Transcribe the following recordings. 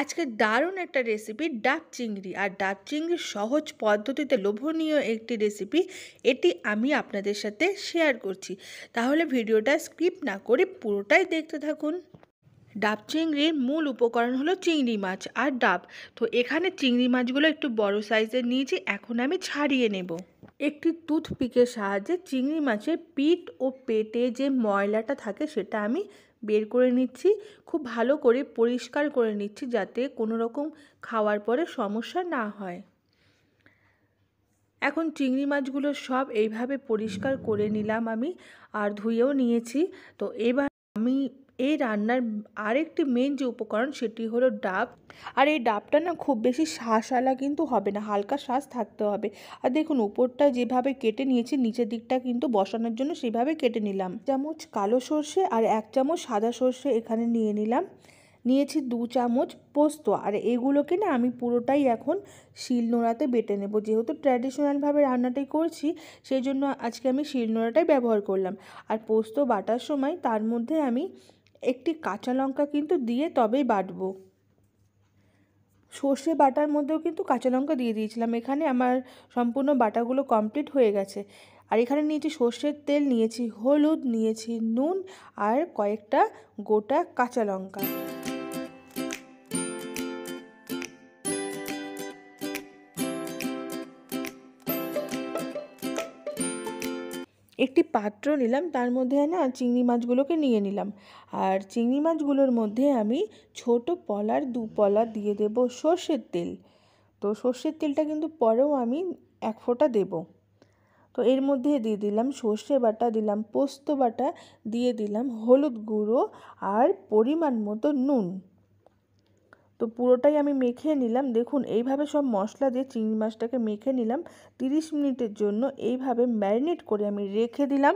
আজকে দারুণ একটা রেসিপি ডাব চিংড়ি আর ডাব চিংড়ির সহজ পদ্ধতিতে লোভনীয় একটি রেসিপি এটি আমি আপনাদের সাথে শেয়ার করছি তাহলে ভিডিওটা স্কিপ না করে পুরোটাই দেখতে থাকুন ডাব চিংড়ির মূল উপকরণ হলো চিংড়ি মাছ আর ডাব তো এখানে চিংড়ি মাছগুলো একটু বড় সাইজের নিয়েছি এখন আমি ছাড়িয়ে নেবো একটি টুথপিকের সাহায্যে চিংড়ি মাছের পিঠ ও পেটে যে ময়লাটা থাকে সেটা আমি বের করে নিচ্ছি খুব ভালো করে পরিষ্কার করে নিচ্ছি যাতে কোনো রকম খাওয়ার পরে সমস্যা না হয় এখন চিংড়ি মাছগুলো সব এইভাবে পরিষ্কার করে নিলাম আমি আর ধুয়েও নিয়েছি তো এবার আমি এই রান্নার আরেকটি মেন যে উপকরণ সেটি হলো ডাব আর এই ডাবটা না খুব বেশি আলা কিন্তু হবে না হালকা শ্বাস থাকতে হবে আর দেখুন উপরটা যেভাবে কেটে নিয়েছি নিচের দিকটা কিন্তু বসানোর জন্য সেভাবে কেটে নিলাম চামচ কালো সর্ষে আর এক চামচ সাদা সর্ষে এখানে নিয়ে নিলাম নিয়েছি দু চামচ পোস্ত আর এগুলোকে না আমি পুরোটাই এখন শিল নোড়াতে বেটে নেব যেহেতু ট্র্যাডিশনালভাবে রান্নাটাই করছি সেই জন্য আজকে আমি শিল নোড়াটাই ব্যবহার করলাম আর পোস্ত বাটার সময় তার মধ্যে আমি একটি কাঁচা লঙ্কা কিন্তু দিয়ে তবেই বাটবো সর্ষে বাটার মধ্যেও কিন্তু কাঁচা লঙ্কা দিয়ে দিয়েছিলাম এখানে আমার সম্পূর্ণ বাটাগুলো কমপ্লিট হয়ে গেছে আর এখানে নিয়েছি সর্ষের তেল নিয়েছি হলুদ নিয়েছি নুন আর কয়েকটা গোটা কাঁচা লঙ্কা একটি পাত্র নিলাম তার মধ্যে না চিংড়ি মাছগুলোকে নিয়ে নিলাম আর চিংড়ি মাছগুলোর মধ্যে আমি ছোট পলার দু পলা দিয়ে দেব সর্ষের তেল তো সর্ষের তেলটা কিন্তু পরেও আমি এক ফোঁটা দেব তো এর মধ্যে দিয়ে দিলাম সর্ষে বাটা দিলাম পোস্ত বাটা দিয়ে দিলাম হলুদ গুঁড়ো আর পরিমাণ মতো নুন তো পুরোটাই আমি মেখে নিলাম দেখুন এইভাবে সব মশলা দিয়ে চিংড়ি মাছটাকে মেখে নিলাম 30 মিনিটের জন্য এইভাবে ম্যারিনেট করে আমি রেখে দিলাম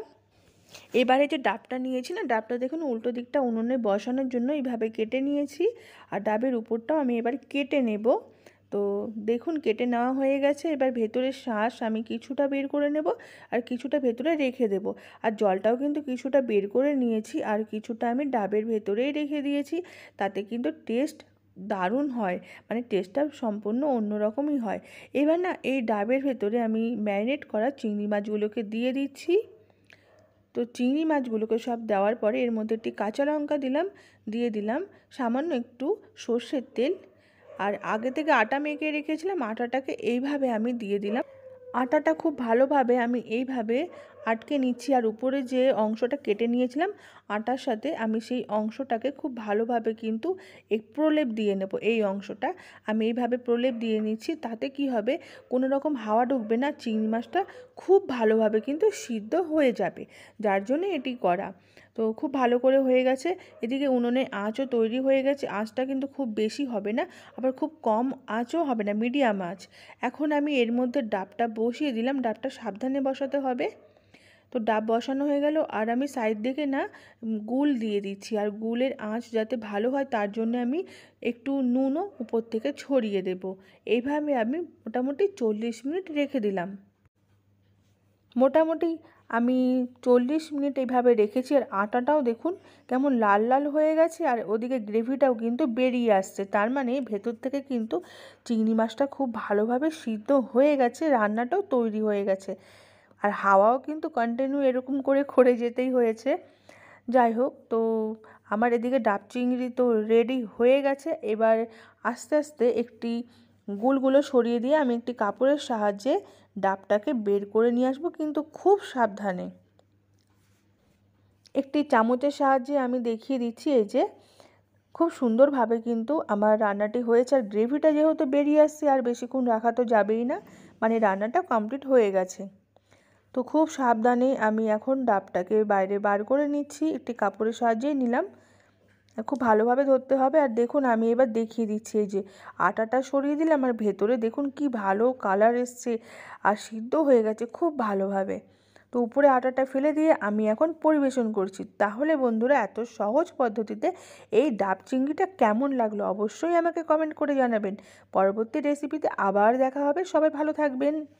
এবারে যে ডাবটা নিয়েছি না ডাবটা দেখুন উল্টো দিকটা উনুনে বসানোর জন্য এইভাবে কেটে নিয়েছি আর ডাবের উপরটাও আমি এবার কেটে নেব তো দেখুন কেটে নেওয়া হয়ে গেছে এবার ভেতরের শ্বাস আমি কিছুটা বের করে নেব আর কিছুটা ভেতরে রেখে দেব আর জলটাও কিন্তু কিছুটা বের করে নিয়েছি আর কিছুটা আমি ডাবের ভেতরেই রেখে দিয়েছি তাতে কিন্তু টেস্ট দারুণ হয় মানে টেস্টটা সম্পূর্ণ অন্যরকমই হয় এবার না এই ডাবের ভেতরে আমি ম্যারিনেট করা চিংড়ি মাছগুলোকে দিয়ে দিচ্ছি তো চিংড়ি মাছগুলোকে সব দেওয়ার পরে এর মধ্যে একটি কাঁচা লঙ্কা দিলাম দিয়ে দিলাম সামান্য একটু সর্ষের তেল আর আগে থেকে আটা মেখে রেখেছিলাম আটাটাকে এইভাবে আমি দিয়ে দিলাম আটাটা খুব ভালোভাবে আমি এইভাবে আটকে নিচ্ছি আর উপরে যে অংশটা কেটে নিয়েছিলাম আটার সাথে আমি সেই অংশটাকে খুব ভালোভাবে কিন্তু এক প্রলেপ দিয়ে নেব এই অংশটা আমি এইভাবে প্রলেপ দিয়ে নিচ্ছি তাতে কি হবে কোনো রকম হাওয়া ঢুকবে না চিংড়ি মাছটা খুব ভালোভাবে কিন্তু সিদ্ধ হয়ে যাবে যার জন্য এটি করা তো খুব ভালো করে হয়ে গেছে এদিকে উনুনে আঁচও তৈরি হয়ে গেছে আঁচটা কিন্তু খুব বেশি হবে না আবার খুব কম আঁচও হবে না মিডিয়াম আঁচ এখন আমি এর মধ্যে ডাবটা বসিয়ে দিলাম ডাবটা সাবধানে বসাতে হবে তো ডাব বসানো হয়ে গেল আর আমি সাইড দিকে না গুল দিয়ে দিচ্ছি আর গুলের আঁচ যাতে ভালো হয় তার জন্য আমি একটু নুনও উপর থেকে ছড়িয়ে দেব এইভাবে আমি মোটামুটি চল্লিশ মিনিট রেখে দিলাম মোটামুটি আমি চল্লিশ মিনিট এইভাবে রেখেছি আর আটাটাও দেখুন কেমন লাল লাল হয়ে গেছে আর ওদিকে গ্রেভিটাও কিন্তু বেরিয়ে আসছে তার মানে ভেতর থেকে কিন্তু চিংড়ি মাছটা খুব ভালোভাবে সিদ্ধ হয়ে গেছে রান্নাটাও তৈরি হয়ে গেছে আর হাওয়াও কিন্তু কন্টিনিউ এরকম করে খড়ে যেতেই হয়েছে যাই হোক তো আমার এদিকে ডাব চিংড়ি তো রেডি হয়ে গেছে এবার আস্তে আস্তে একটি গুলগুলো সরিয়ে দিয়ে আমি একটি কাপড়ের সাহায্যে ডাবটাকে বের করে নিয়ে আসবো কিন্তু খুব সাবধানে একটি চামচের সাহায্যে আমি দেখিয়ে দিচ্ছি এই যে খুব সুন্দরভাবে কিন্তু আমার রান্নাটি হয়েছে আর গ্রেভিটা যেহেতু বেরিয়ে আসছে আর বেশিক্ষণ রাখা তো যাবেই না মানে রান্নাটা কমপ্লিট হয়ে গেছে তো খুব সাবধানে আমি এখন ডাবটাকে বাইরে বার করে নিচ্ছি একটি কাপড়ের সাহায্যেই নিলাম খুব ভালোভাবে ধরতে হবে আর দেখুন আমি এবার দেখিয়ে দিচ্ছি এই যে আটাটা সরিয়ে দিলে আমার ভেতরে দেখুন কি ভালো কালার এসছে আর সিদ্ধ হয়ে গেছে খুব ভালোভাবে তো উপরে আটাটা ফেলে দিয়ে আমি এখন পরিবেশন করছি তাহলে বন্ধুরা এত সহজ পদ্ধতিতে এই ডাব চিংড়িটা কেমন লাগলো অবশ্যই আমাকে কমেন্ট করে জানাবেন পরবর্তী রেসিপিতে আবার দেখা হবে সবাই ভালো থাকবেন